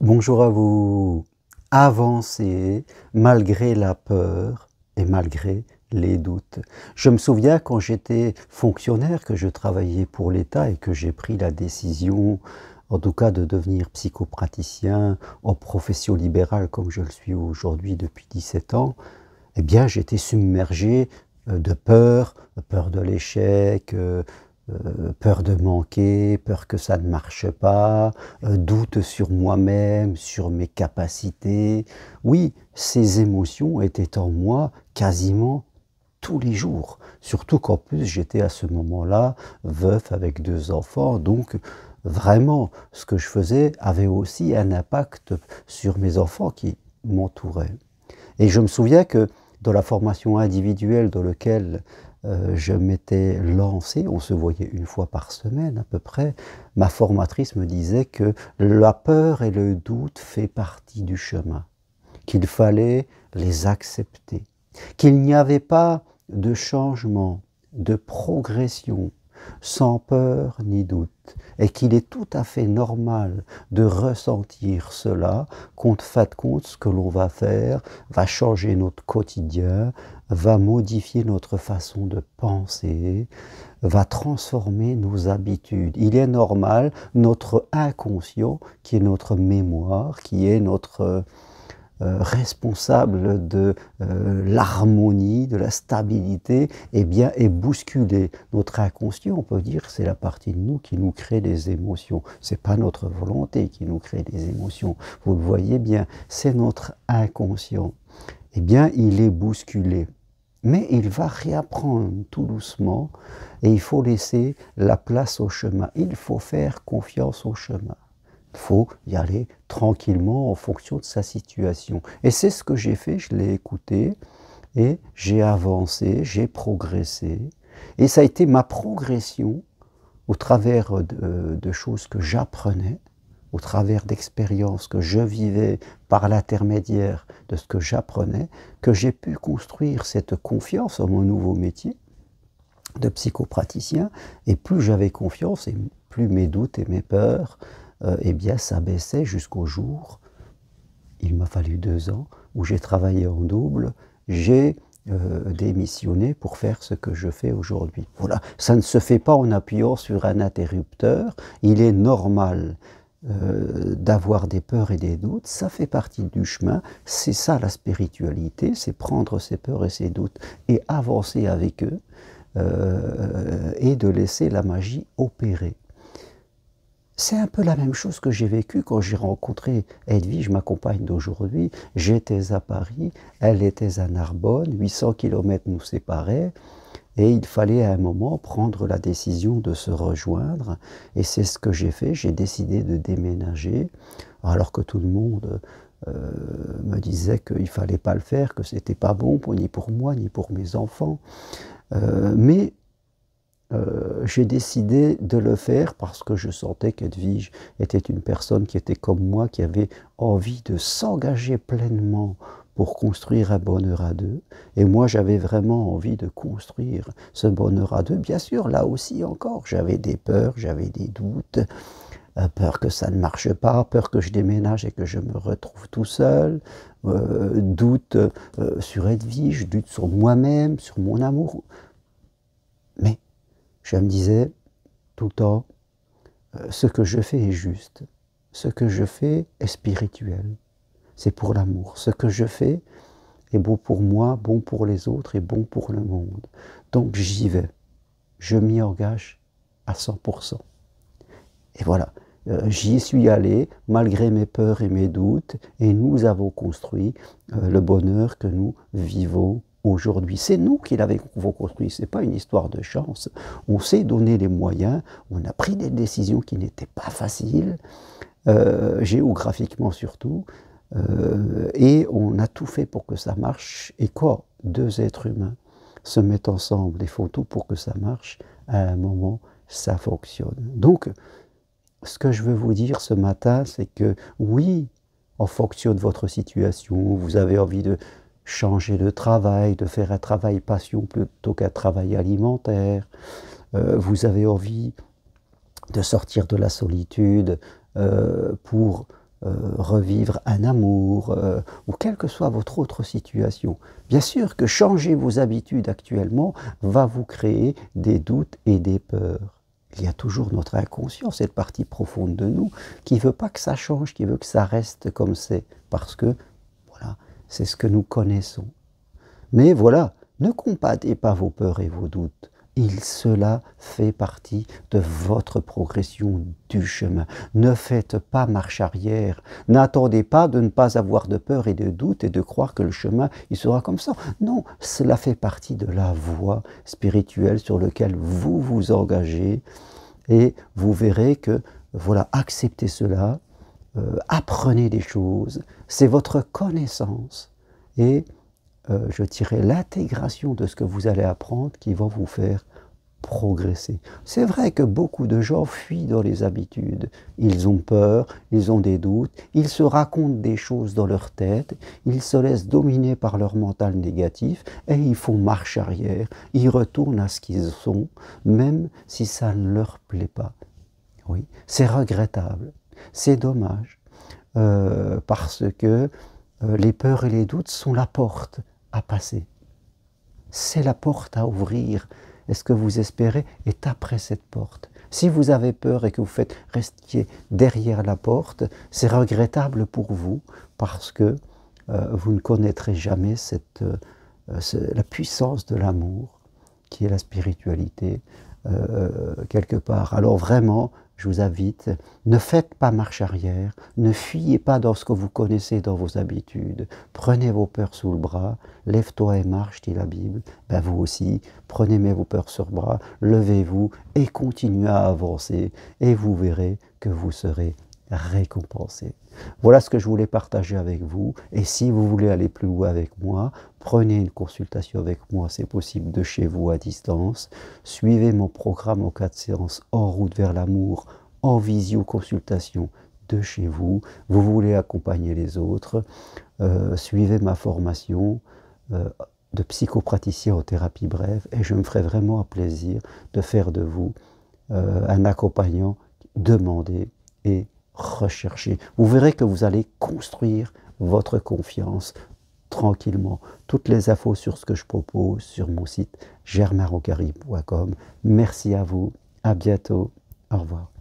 Bonjour à vous. Avancez malgré la peur et malgré les doutes. Je me souviens quand j'étais fonctionnaire, que je travaillais pour l'État et que j'ai pris la décision, en tout cas, de devenir psychopraticien en profession libérale comme je le suis aujourd'hui depuis 17 ans. Eh bien, j'étais submergé euh, de peur, peur de l'échec, euh, euh, peur de manquer, peur que ça ne marche pas, euh, doute sur moi-même, sur mes capacités. Oui, ces émotions étaient en moi quasiment tous les jours. Surtout qu'en plus, j'étais à ce moment-là veuf avec deux enfants, donc vraiment, ce que je faisais avait aussi un impact sur mes enfants qui m'entouraient. Et je me souviens que dans la formation individuelle dans laquelle euh, je m'étais lancé, on se voyait une fois par semaine à peu près, ma formatrice me disait que la peur et le doute fait partie du chemin, qu'il fallait les accepter, qu'il n'y avait pas de changement, de progression sans peur ni doute, et qu'il est tout à fait normal de ressentir cela, compte fait compte, ce que l'on va faire va changer notre quotidien, va modifier notre façon de penser, va transformer nos habitudes. Il est normal, notre inconscient, qui est notre mémoire, qui est notre euh, responsable de euh, l'harmonie, de la stabilité, eh bien, est bousculé. Notre inconscient, on peut dire, c'est la partie de nous qui nous crée des émotions. C'est pas notre volonté qui nous crée des émotions. Vous le voyez bien, c'est notre inconscient. Eh bien, il est bousculé. Mais il va réapprendre tout doucement et il faut laisser la place au chemin. Il faut faire confiance au chemin faut y aller tranquillement en fonction de sa situation. Et c'est ce que j'ai fait, je l'ai écouté, et j'ai avancé, j'ai progressé. Et ça a été ma progression au travers euh, de, euh, de choses que j'apprenais, au travers d'expériences que je vivais par l'intermédiaire de ce que j'apprenais, que j'ai pu construire cette confiance en mon nouveau métier de psychopraticien. Et plus j'avais confiance, et plus mes doutes et mes peurs euh, eh bien, ça baissait jusqu'au jour, il m'a fallu deux ans, où j'ai travaillé en double, j'ai euh, démissionné pour faire ce que je fais aujourd'hui. Voilà, ça ne se fait pas en appuyant sur un interrupteur, il est normal. Euh, d'avoir des peurs et des doutes, ça fait partie du chemin, c'est ça la spiritualité, c'est prendre ses peurs et ses doutes et avancer avec eux et de laisser la magie opérer. C'est un peu la même chose que j'ai vécu quand j'ai rencontré Edwige, ma compagne d'aujourd'hui. J'étais à Paris, elle était à Narbonne, 800 km nous séparaient, et il fallait à un moment prendre la décision de se rejoindre, et c'est ce que j'ai fait, j'ai décidé de déménager, alors que tout le monde euh, me disait qu'il ne fallait pas le faire, que c'était pas bon pour, ni pour moi, ni pour mes enfants. Euh, mais euh, j'ai décidé de le faire parce que je sentais qu'Edwige était une personne qui était comme moi, qui avait envie de s'engager pleinement pour construire un bonheur à deux. Et moi, j'avais vraiment envie de construire ce bonheur à deux. Bien sûr, là aussi encore, j'avais des peurs, j'avais des doutes, euh, peur que ça ne marche pas, peur que je déménage et que je me retrouve tout seul, euh, doute sur Edwige, doute sur moi-même, sur mon amour, je me disais tout le temps, euh, ce que je fais est juste, ce que je fais est spirituel, c'est pour l'amour, ce que je fais est bon pour moi, bon pour les autres et bon pour le monde. Donc j'y vais, je m'y engage à 100%. Et voilà, euh, j'y suis allé malgré mes peurs et mes doutes, et nous avons construit euh, le bonheur que nous vivons aujourd'hui. C'est nous qui l'avons construit, ce n'est pas une histoire de chance. On s'est donné les moyens, on a pris des décisions qui n'étaient pas faciles, euh, géographiquement surtout, euh, et on a tout fait pour que ça marche. Et quoi deux êtres humains se mettent ensemble et font tout pour que ça marche, à un moment, ça fonctionne. Donc, ce que je veux vous dire ce matin, c'est que oui, en fonction de votre situation, vous avez envie de changer de travail, de faire un travail passion plutôt qu'un travail alimentaire. Euh, vous avez envie de sortir de la solitude euh, pour euh, revivre un amour ou quelle que soit votre autre situation. Bien sûr que changer vos habitudes actuellement va vous créer des doutes et des peurs. Il y a toujours notre inconscient, cette partie profonde de nous, qui veut pas que ça change, qui veut que ça reste comme c'est, parce que c'est ce que nous connaissons. Mais voilà, ne combattez pas vos peurs et vos doutes. Il, cela fait partie de votre progression du chemin. Ne faites pas marche arrière. N'attendez pas de ne pas avoir de peur et de doutes et de croire que le chemin, il sera comme ça. Non, cela fait partie de la voie spirituelle sur laquelle vous vous engagez. Et vous verrez que, voilà, acceptez cela, euh, apprenez des choses, c'est votre connaissance et euh, je dirais l'intégration de ce que vous allez apprendre qui va vous faire progresser. C'est vrai que beaucoup de gens fuient dans les habitudes. Ils ont peur, ils ont des doutes, ils se racontent des choses dans leur tête, ils se laissent dominer par leur mental négatif et ils font marche arrière, ils retournent à ce qu'ils sont, même si ça ne leur plaît pas. Oui, c'est regrettable. C'est dommage, euh, parce que euh, les peurs et les doutes sont la porte à passer. C'est la porte à ouvrir. Et ce que vous espérez est après cette porte. Si vous avez peur et que vous faites rester derrière la porte, c'est regrettable pour vous parce que euh, vous ne connaîtrez jamais la puissance de l'amour qui est la spiritualité quelque part. Alors vraiment, je vous invite, ne faites pas marche arrière, ne fuyez pas dans ce que vous connaissez dans vos habitudes, prenez vos peurs sous le bras, lève-toi et marche, dit la Bible, ben vous aussi, prenez vos peurs sur le bras, levez-vous et continuez à avancer, et vous verrez que vous serez récompensé. Voilà ce que je voulais partager avec vous. Et si vous voulez aller plus loin avec moi, prenez une consultation avec moi, c'est possible de chez vous à distance. Suivez mon programme en cas de séance en route vers l'amour, en visio-consultation de chez vous. Vous voulez accompagner les autres. Euh, suivez ma formation. Euh, de psychopraticien en thérapie brève et je me ferai vraiment un plaisir de faire de vous euh, un accompagnant demandé et recherchez. Vous verrez que vous allez construire votre confiance tranquillement. Toutes les infos sur ce que je propose sur mon site germarocari.com. Merci à vous, à bientôt, au revoir.